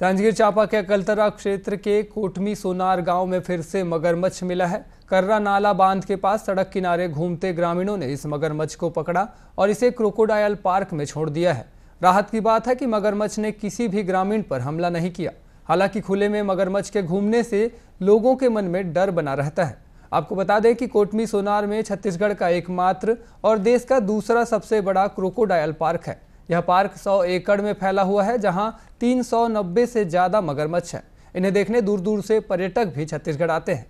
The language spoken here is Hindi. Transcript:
जांजगीर चांपा के कलतरा क्षेत्र के कोटमी सोनार गांव में फिर से मगरमच्छ मिला है कर्रा नाला बांध के पास सड़क किनारे घूमते ग्रामीणों ने इस मगरमच्छ को पकड़ा और इसे क्रोकोडायल पार्क में छोड़ दिया है राहत की बात है कि मगरमच्छ ने किसी भी ग्रामीण पर हमला नहीं किया हालांकि खुले में मगरमच्छ के घूमने से लोगों के मन में डर बना रहता है आपको बता दें कि कोटमी सोनार में छत्तीसगढ़ का एकमात्र और देश का दूसरा सबसे बड़ा क्रोकोडायल पार्क है यह पार्क 100 एकड़ में फैला हुआ है जहां 390 से ज़्यादा मगरमच्छ हैं इन्हें देखने दूर दूर से पर्यटक भी छत्तीसगढ़ आते हैं